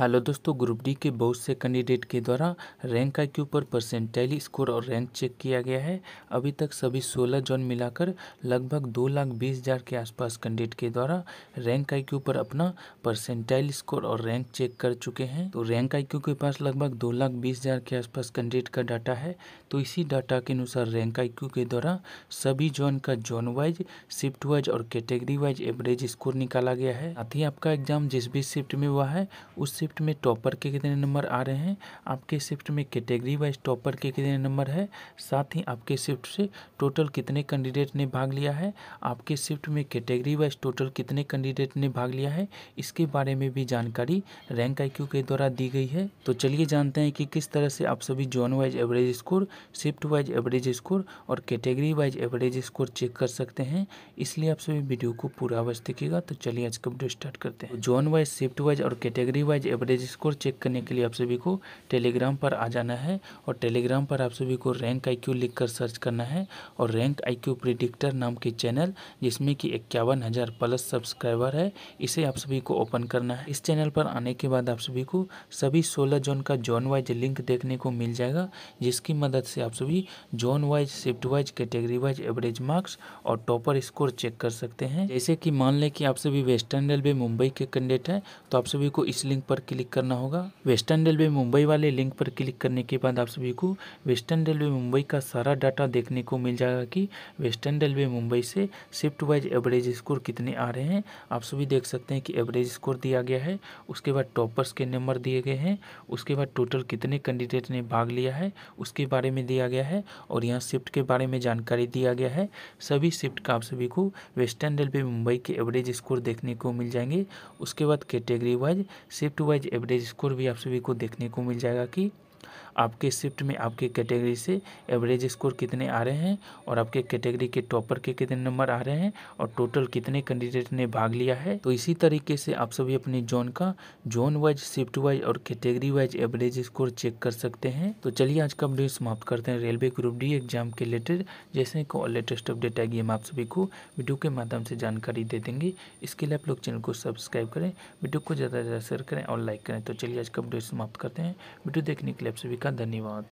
hello दोस्तों group D के बहुत से कैंडिडेट के द्वारा रैंक आई के ऊपर परसेंटाइल स्कोर और रैंक चेक किया गया है अभी तक सभी 16 जोन मिलाकर लगभग दो लाख बीस हज़ार के आसपास कैंडिडेट के द्वारा रैंक आई के ऊपर अपना परसेंटाइल स्कोर और रैंक चेक कर चुके हैं तो रैंक आई के पास लगभग दो लाख बीस हज़ार के आसपास कैंडिडेट का डाटा है तो इसी डाटा के अनुसार रैंक आई के द्वारा सभी जोन का जोन वाइज शिफ्ट वाइज और कैटेगरी वाइज एवरेज स्कोर निकाला गया है साथ ही आपका एग्जाम जिस भी शिफ्ट में हुआ है उस शिफ्ट में टॉपर के कितने नंबर आ रहे हैं आपके शिफ्ट में कैटेगरी वाइज टॉपर के कितने नंबर है साथ ही आपके शिफ्ट से टोटल कितने कैंडिडेट ने भाग लिया है आपके शिफ्ट में कैटेगरी वाइज टोटल कितने कैंडिडेट ने भाग लिया है इसके बारे में भी जानकारी रैंक आई के द्वारा दी गई है तो चलिए जानते हैं कि किस तरह से आप सभी zone wise average score shift wise average score और category wise average score check कर सकते हैं इसलिए आप सभी वीडियो को पूरा अवश्य देखिएगा तो चलिए आज का वीडियो स्टार्ट करते हैं जोन वाइज शिफ्ट वाइज और category wise average score check करने के लिए आप सभी को टेलीग्राम पर आ जाना है और टेलीग्राम पर आप सभी को रैंक आईक्यू लिखकर सर्च करना है और रैंक आईक्यू प्रिडिक्टर नाम के चैनल जिसमें कि इक्यावन हज़ार प्लस सब्सक्राइबर है इसे आप सभी को ओपन करना है इस चैनल पर आने के बाद आप सभी को सभी सोलह जोन का जोन वाइज लिंक देखने को मिल जाएगा जिसकी मदद से आप सभी zone wise shift wise category wise average marks और टॉपर स्कोर चेक कर सकते हैं जैसे कि मान लें कि आप सभी वेस्टर्न रेलवे मुंबई के कैंडिडेट हैं तो आप सभी को इस लिंक पर क्लिक करना होगा वेस्टर्न रेलवे मुंबई वाले लिंक पर क्लिक करने के बाद आप सभी को वेस्टर्न रेलवे मुंबई का सारा डाटा देखने को मिल जाएगा कि वेस्टर्न रेलवे मुंबई से शिफ्ट वाइज एवरेज स्कोर कितने आ रहे हैं आप सभी देख सकते हैं कि एवरेज स्कोर दिया गया है उसके बाद टॉपर्स के नंबर दिए गए हैं उसके बाद टोटल कितने कैंडिडेट ने भाग लिया है उसके बारे में दिया गया है और यहाँ शिफ्ट के बारे में जानकारी दिया गया है सभी शिफ्ट का आप सभी को वेस्टर्न रेलवे मुंबई के एवरेज स्कोर देखने को मिल जाएंगे उसके बाद category wise shift wise wise average score भी आप सभी को देखने को मिल जाएगा कि आपके शिफ्ट में आपके कैटेगरी से एवरेज स्कोर कितने आ रहे हैं और आपके कैटेगरी के टॉपर के कितने नंबर आ रहे हैं और टोटल कितने कैंडिडेट ने भाग लिया है तो इसी तरीके से आप सभी अपने जोन का जोन वाइज शिफ्ट वाइज और category wise average score check कर सकते हैं तो चलिए आज का अपडेट समाप्त करते हैं रेलवे ग्रुप डी एग्जाम के रिलेटेड जैसे को लेटेस्ट अपडेट आएगी हम आप सभी को वीडियो के माध्यम से जानकारी दे देंगे इसके लिए आप लोग चैनल को सब्सक्राइब करें वीडियो को ज़्यादा से ज़्यादा शेयर करें और लाइक करें तो चलिए आज का अपडेट समाप्त करते हैं वीडियो देखने के लिए सभी का धन्यवाद